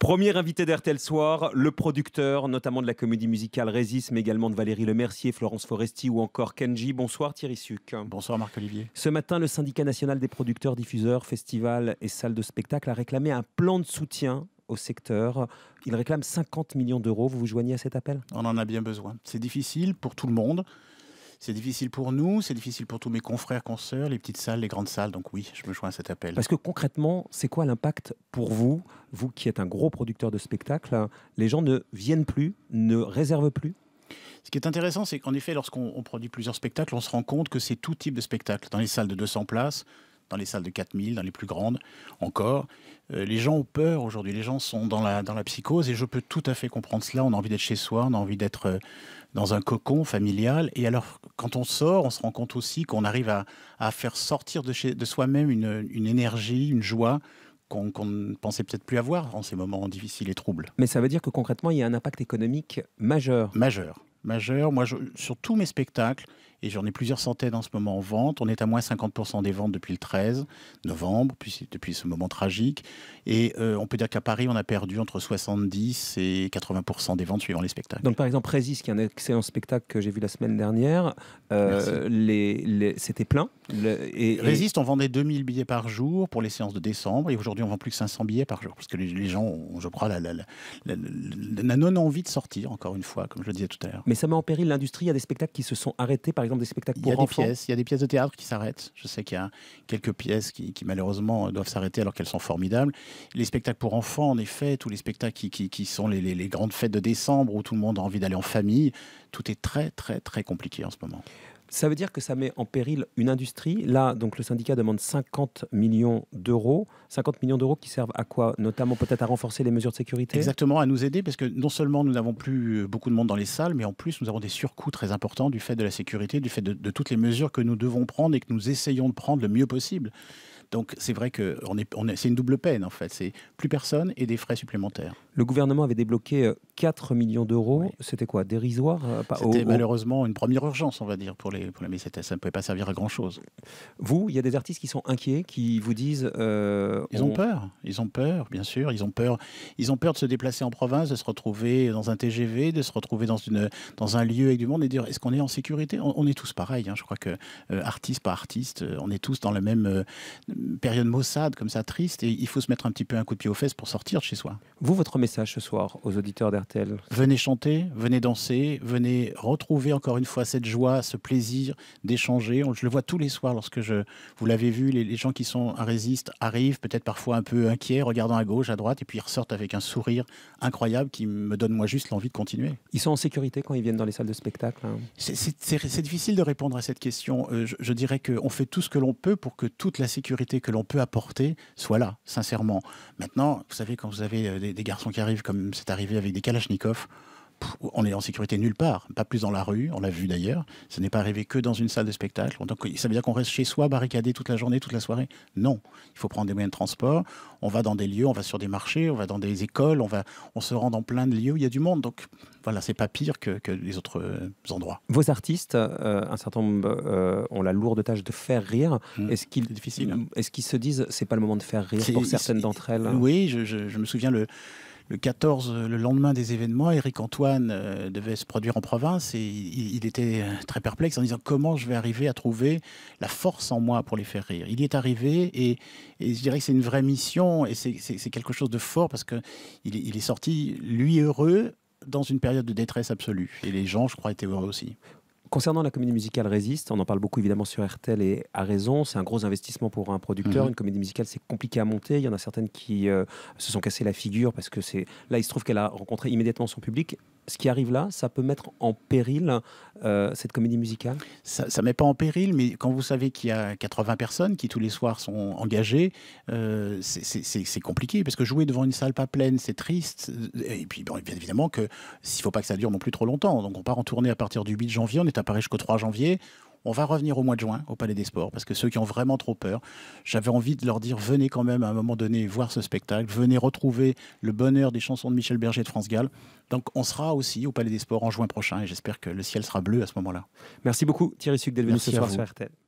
Premier invité d'RTL Soir, le producteur, notamment de la comédie musicale Résis, mais également de Valérie Lemercier, Florence Foresti ou encore Kenji. Bonsoir Thierry Suc. Bonsoir Marc-Olivier. Ce matin, le syndicat national des producteurs, diffuseurs, festivals et salles de spectacle a réclamé un plan de soutien au secteur. Il réclame 50 millions d'euros. Vous vous joignez à cet appel On en a bien besoin. C'est difficile pour tout le monde. C'est difficile pour nous, c'est difficile pour tous mes confrères, consoeurs, les petites salles, les grandes salles. Donc oui, je me joins à cet appel. Parce que concrètement, c'est quoi l'impact pour vous, vous qui êtes un gros producteur de spectacles hein Les gens ne viennent plus, ne réservent plus ce qui est intéressant, c'est qu'en effet, lorsqu'on produit plusieurs spectacles, on se rend compte que c'est tout type de spectacle. Dans les salles de 200 places, dans les salles de 4000, dans les plus grandes encore. Euh, les gens ont peur aujourd'hui, les gens sont dans la, dans la psychose et je peux tout à fait comprendre cela. On a envie d'être chez soi, on a envie d'être euh, dans un cocon familial. Et alors, quand on sort, on se rend compte aussi qu'on arrive à, à, faire sortir de, chez, de soi-même une, une énergie, une joie qu'on ne pensait peut-être plus avoir en ces moments difficiles et troubles. Mais ça veut dire que concrètement, il y a un impact économique majeur. Majeur. Majeur. Moi, je, sur tous mes spectacles, et j'en ai plusieurs centaines en ce moment en vente. On est à moins 50% des ventes depuis le 13 novembre, puis, depuis ce moment tragique. Et on peut dire qu'à Paris, on a perdu entre 70 et 80% des ventes suivant les spectacles. Donc par exemple, Résis, qui est un excellent spectacle que j'ai vu la semaine dernière, les, c'était plein. et, Résiste, on vendait 2000 billets par jour pour les séances de décembre, et aujourd'hui, on vend plus que 500 billets par jour, parce que les, gens je crois, la, la, envie de sortir, encore une fois, comme je le disais tout à l'heure. Mais ça met en péril l'industrie. Il y a des spectacles qui se sont arrêtés, par exemple des spectacles pour Il y a des pièces, il y a des pièces de théâtre qui s'arrêtent. Je sais qu'il y a quelques pièces qui, malheureusement doivent s'arrêter alors qu'elles sont formidables. Les spectacles pour enfants, en effet, tous les spectacles qui, sont les, les grandes fêtes de décembre où tout le monde a envie d'aller en famille, tout est très très très compliqué en ce moment ça veut dire que ça met en péril une industrie. Là, donc le syndicat demande 50 millions d'euros. 50 millions d'euros qui servent à quoi Notamment peut-être à renforcer les mesures de sécurité Exactement, à nous aider, parce que non seulement nous n'avons plus euh, beaucoup de monde dans les salles, mais en plus nous avons des surcoûts très importants du fait de la sécurité, du fait de, toutes les mesures que nous devons prendre et que nous essayons de prendre le mieux possible. Donc c'est vrai que est, c'est une double peine en fait. C'est plus personne et des frais supplémentaires. Le gouvernement avait débloqué 4 euh, millions d'euros. C'était quoi Dérisoire euh, C'était malheureusement une première urgence, on va dire, pour les, pour les Ça ne pouvait pas servir à grand-chose. Vous, il y a des artistes qui sont inquiets, qui vous disent... Euh, ils ont peur. Ils ont peur, bien sûr. Ils ont peur. Ils ont peur de se déplacer en province, de se retrouver dans un TGV, de se retrouver dans, une, dans un lieu avec du monde et dire, est-ce qu'on est en sécurité on, est tous pareils. Hein. Je crois que, artiste par artiste, on est tous dans la même période maussade, comme ça, triste. Et il faut se mettre un petit peu un coup de pied aux fesses pour sortir de chez soi. Vous, votre message ce soir aux auditeurs d'RTL Venez chanter, venez danser, venez retrouver encore une fois cette joie, ce plaisir d'échanger. Je le vois tous les soirs lorsque je, vous l'avez vu, les, gens qui sont à Résiste arrivent peut-être parfois un peu inquiets, regardant à gauche, à droite, et puis ils ressortent avec un sourire incroyable qui me donne moi juste l'envie de continuer. Ils sont en sécurité quand ils viennent dans les salles de spectacle hein. C'est difficile de répondre à cette question. Euh, je, je dirais qu'on fait tout ce que l'on peut pour que toute la sécurité que l'on peut apporter soit là, sincèrement. Maintenant, vous savez, quand vous avez euh, des garçons qui arrive, comme c'est arrivé avec des Kalachnikovs, on est en sécurité nulle part, pas plus dans la rue, on l'a vu d'ailleurs, ça n'est pas arrivé que dans une salle de spectacle. Donc ça veut dire qu'on reste chez soi barricadé toute la journée, toute la soirée Non, il faut prendre des moyens de transport, on va dans des lieux, on va sur des marchés, on va dans des écoles, on, va, on se rend dans plein de lieux où il y a du monde. Donc voilà, c'est pas pire que, les autres euh, endroits. Vos artistes, euh, un certain nombre euh, ont la lourde tâche de faire rire. Mmh. Est-ce qu'ils est est qu'ils se disent c'est pas le moment de faire rire pour certaines d'entre elles Oui, je me souviens le le 14, euh, le lendemain des événements, Eric Antoine euh, devait se produire en province et il, était euh, très perplexe en disant comment je vais arriver à trouver la force en moi pour les faire rire. Il y est arrivé et, je dirais que c'est une vraie mission et c'est quelque chose de fort parce qu'il il est sorti, lui, heureux dans une période de détresse absolue. Et les gens, je crois, étaient heureux aussi. Concernant la comédie musicale Résiste, on en parle beaucoup évidemment sur RTL et à raison, c'est un gros investissement pour un producteur. Mhm. Une comédie musicale, c'est compliqué à monter. Il y en a certaines qui euh, se sont cassées la figure parce que c'est là, il se trouve qu'elle a rencontré immédiatement son public ce qui arrive là, ça peut mettre en péril euh, cette comédie musicale Ça ne met pas en péril, mais quand vous savez qu'il y a 80 personnes qui tous les soirs sont engagées, euh, c'est compliqué, parce que jouer devant une salle pas pleine, c'est triste. Et puis, bien évidemment, que s'il ne faut pas que ça dure non plus trop longtemps. Donc on part en tournée à partir du 8 janvier, on est à Paris jusqu'au 3 janvier. On va revenir au mois de juin au Palais des Sports, parce que ceux qui ont vraiment trop peur, j'avais envie de leur dire, venez quand même à un moment donné voir ce spectacle, venez retrouver le bonheur des chansons de Michel Berger de France Gall. Donc on sera aussi au Palais des Sports en juin prochain, et j'espère que le ciel sera bleu à ce moment-là. Merci beaucoup Thierry Suc d'être venu ce soir sur RTL.